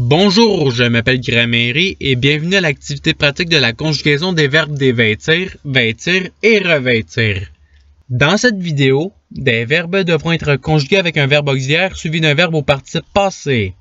Bonjour, je m'appelle Gramairie et bienvenue à l'activité pratique de la conjugaison des verbes dévêtir, vêtir et revêtir. Dans cette vidéo, des verbes devront être conjugués avec un verbe auxiliaire suivi d'un verbe au participe passé.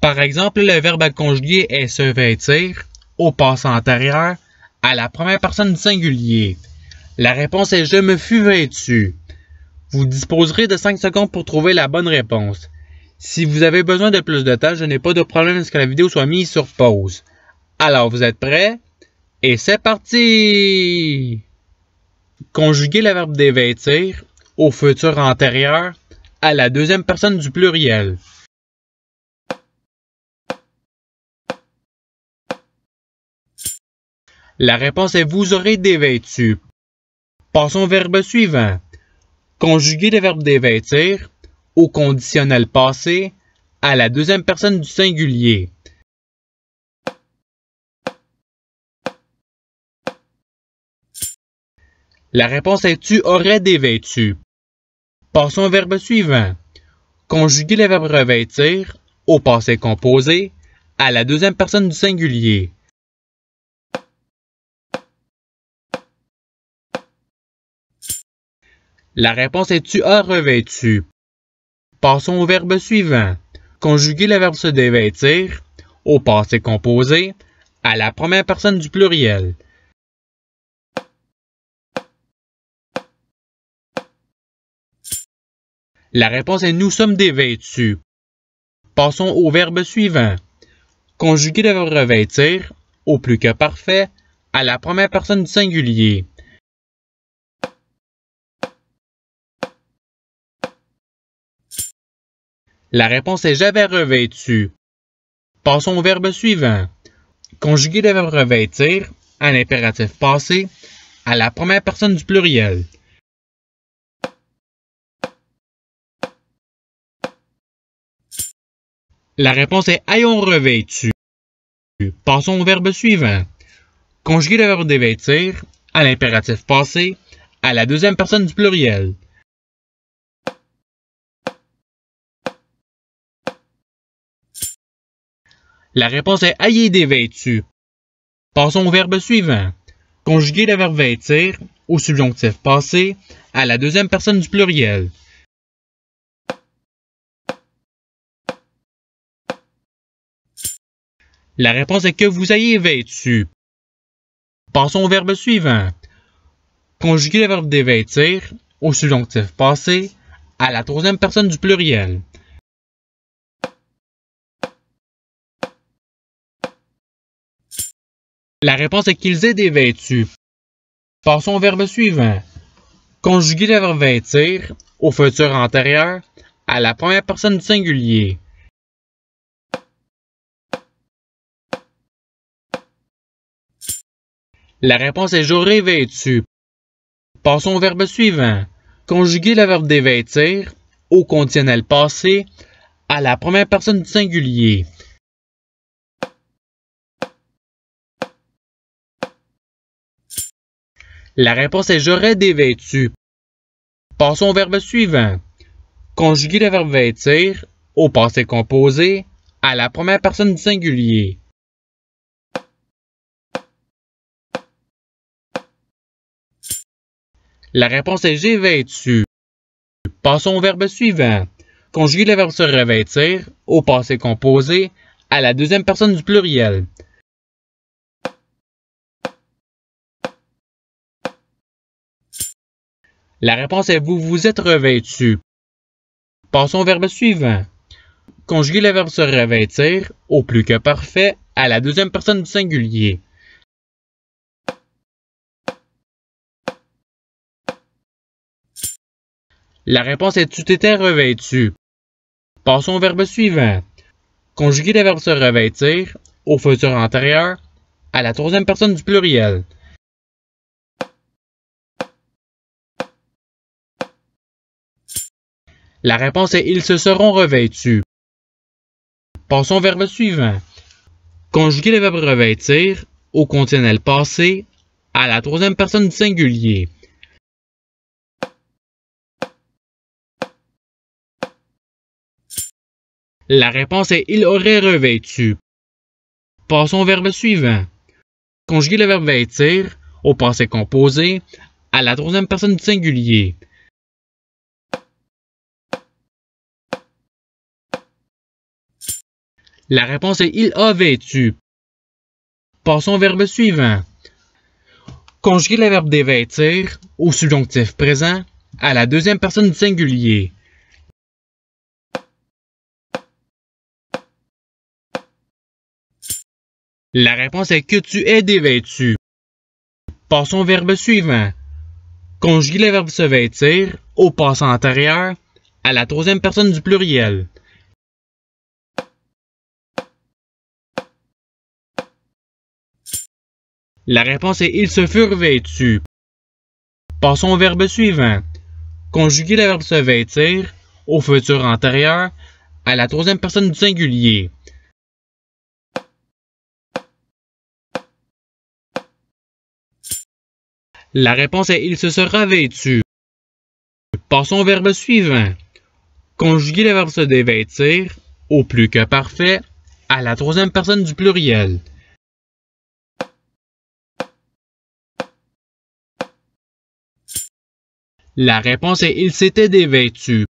Par exemple, le verbe à conjuguer est se vêtir au passé antérieur à la première personne du singulier. La réponse est je me fus vêtu. Vous disposerez de 5 secondes pour trouver la bonne réponse. Si vous avez besoin de plus de temps, je n'ai pas de problème à ce que la vidéo soit mise sur pause. Alors, vous êtes prêts? Et c'est parti! Conjuguer le verbe dévêtir au futur antérieur à la deuxième personne du pluriel. La réponse est vous aurez dévêtu. Passons au verbe suivant. Conjuguer le verbe dévêtir au conditionnel passé à la deuxième personne du singulier. La réponse est tu aurais dévêtu. Passons au verbe suivant. Conjuguez le verbe revêtir au passé composé à la deuxième personne du singulier. La réponse est tu as revêtu. Passons au verbe suivant. Conjuguer le verbe se dévêtir au passé composé à la première personne du pluriel. La réponse est nous sommes dévêtus. Passons au verbe suivant. Conjuguer le verbe revêtir au plus que parfait à la première personne du singulier. La réponse est j'avais revêtu. Passons au verbe suivant. Conjuguer le verbe revêtir à l'impératif passé à la première personne du pluriel. La réponse est ayons revêtu. Passons au verbe suivant. Conjuguer le verbe dévêtir à l'impératif passé à la deuxième personne du pluriel. La réponse est ayez des vêtus. Passons au verbe suivant. Conjuguez le verbe vêtir au subjonctif passé à la deuxième personne du pluriel. La réponse est que vous ayez vêtu. Passons au verbe suivant. Conjuguez le verbe dévêtir au subjonctif passé à la troisième personne du pluriel. La réponse est qu'ils aient des vêtus. Passons au verbe suivant. Conjuguer le verbe vêtir au futur antérieur à la première personne du singulier. La réponse est j'aurais vêtu. Passons au verbe suivant. Conjuguer le verbe dévêtir au conditionnel passé à la première personne du singulier. La réponse est j'aurais dévêtu ». Passons au verbe suivant. Conjuguer le verbe vêtir au passé composé à la première personne du singulier. La réponse est j'ai vêtu. Passons au verbe suivant. Conjuguer le verbe se revêtir au passé composé à la deuxième personne du pluriel. La réponse est vous vous êtes revêtu. Passons au verbe suivant. Conjuguez le verbe se revêtir au plus que parfait à la deuxième personne du singulier. La réponse est tu t'étais revêtu. Passons au verbe suivant. Conjuguez le verbe se revêtir au futur antérieur à la troisième personne du pluriel. La réponse est ils se seront revêtus. Passons au verbe suivant. Conjuguez le verbe revêtir au conditionnel passé à la troisième personne du singulier. La réponse est il aurait revêtu. Passons au verbe suivant. Conjuguez le verbe vêtir au passé composé à la troisième personne du singulier. La réponse est il a vêtu. Passons au verbe suivant. Conjuguez le verbe dévêtir au subjonctif présent à la deuxième personne du singulier. La réponse est que tu es dévêtu. Passons au verbe suivant. Conjuguer le verbe se vêtir au passé antérieur à la troisième personne du pluriel. La réponse est ils se furent vêtus. Passons au verbe suivant. Conjuguer le verbe se vêtir au futur antérieur à la troisième personne du singulier. La réponse est il se sera vêtu. Passons au verbe suivant. Conjuguer le verbe se dévêtir au plus que parfait à la troisième personne du pluriel. La réponse est il s'était dévêtu.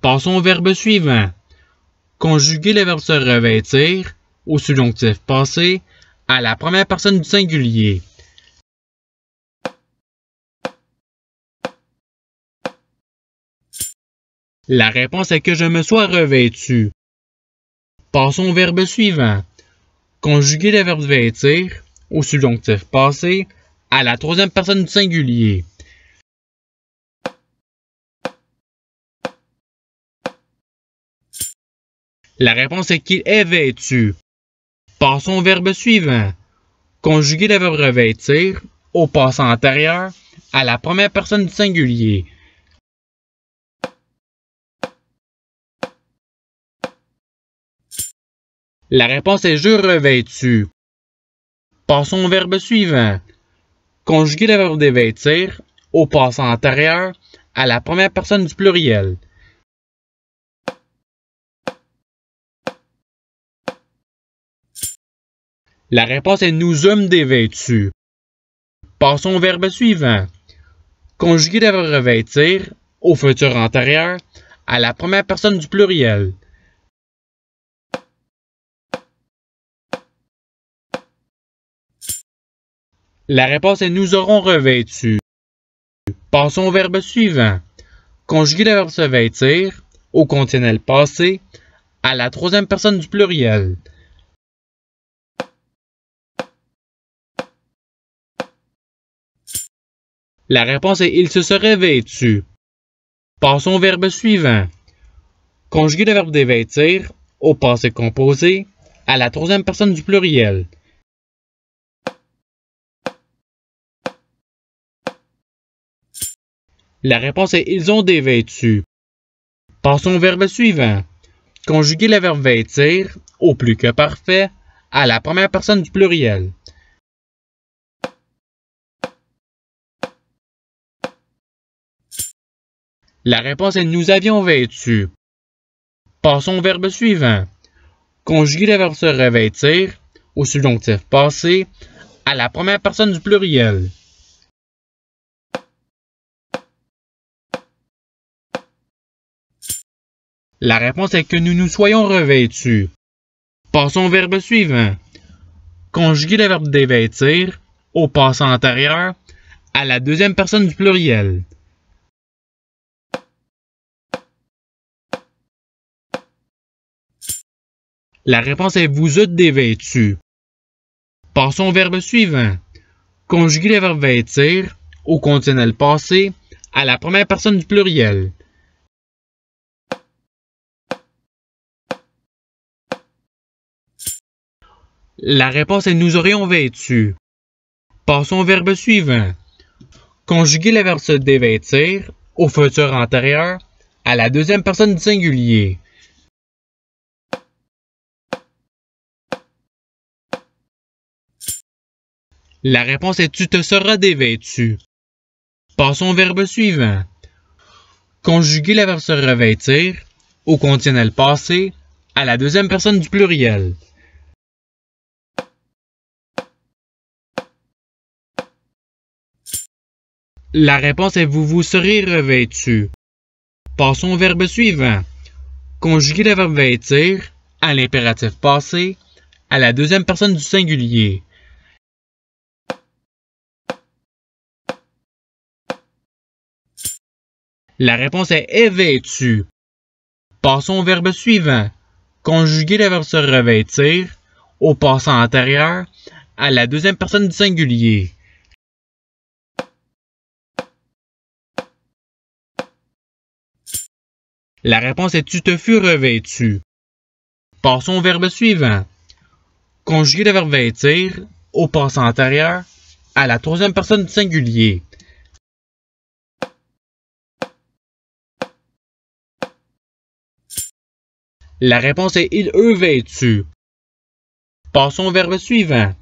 Passons au verbe suivant. Conjuguer le verbe se revêtir au subjonctif passé à la première personne du singulier. La réponse est que je me sois revêtu. Passons au verbe suivant. Conjuguer le verbe vêtir au subjonctif passé à la troisième personne du singulier. La réponse est qu'il est vêtu. Passons au verbe suivant. Conjuguer le verbe revêtir au passé antérieur à la première personne du singulier. La réponse est je revêtu. Passons au verbe suivant. Conjuguer le verbe dévêtir au passé antérieur à la première personne du pluriel. La réponse est nous sommes dévêtus. Passons au verbe suivant. Conjuguer d'avoir revêtir au futur antérieur à la première personne du pluriel. La réponse est nous aurons revêtu. Passons au verbe suivant. Conjuguer le verbe se vêtir au conditionnel passé à la troisième personne du pluriel. La réponse est Ils se seraient vêtus ». Passons au verbe suivant. Conjuguer le verbe dévêtir au passé composé à la troisième personne du pluriel. La réponse est ils ont dévêtu. Passons au verbe suivant. Conjuguer le verbe vêtir au plus que parfait à la première personne du pluriel. La réponse est nous avions vêtu. Passons au verbe suivant. Conjuguer le verbe se revêtir au subjonctif passé à la première personne du pluriel. La réponse est que nous nous soyons revêtus. Passons au verbe suivant. Conjuguer le verbe dévêtir au passé antérieur à la deuxième personne du pluriel. La réponse est vous êtes dévêtus ». Passons au verbe suivant. Conjuguez le verbe vêtir au conditionnel passé à la première personne du pluriel. La réponse est nous aurions vêtu. Passons au verbe suivant. Conjuguez le verbe se dévêtir au futur antérieur à la deuxième personne du singulier. La réponse est tu te seras dévêtu. Passons au verbe suivant. Conjuguer le verbe se revêtir au conditionnel passé à la deuxième personne du pluriel. La réponse est vous vous serez revêtu. Passons au verbe suivant. Conjuguer le verbe vêtir à l'impératif passé à la deuxième personne du singulier. La réponse est est-vêtu. Passons au verbe suivant. Conjuguer le verbe se revêtir au passant antérieur à la deuxième personne du singulier. La réponse est tu te fus revêtu. Passons au verbe suivant. Conjuguer le verbe vêtir au passant antérieur à la troisième personne du singulier. La réponse est il vêtu. Passons au verbe suivant.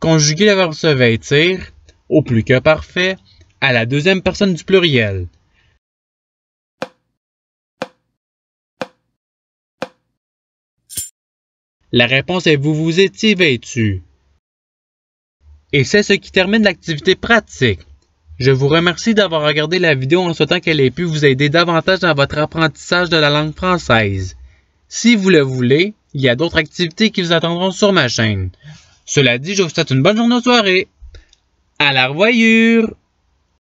Conjuguez le verbe se vêtir au plus que parfait à la deuxième personne du pluriel. La réponse est vous vous étiez vêtus. Et c'est ce qui termine l'activité pratique. Je vous remercie d'avoir regardé la vidéo en souhaitant qu'elle ait pu vous aider davantage dans votre apprentissage de la langue française. Si vous le voulez, il y a d'autres activités qui vous attendront sur ma chaîne. Cela dit, je vous souhaite une bonne journée ou soirée. À la revoyure!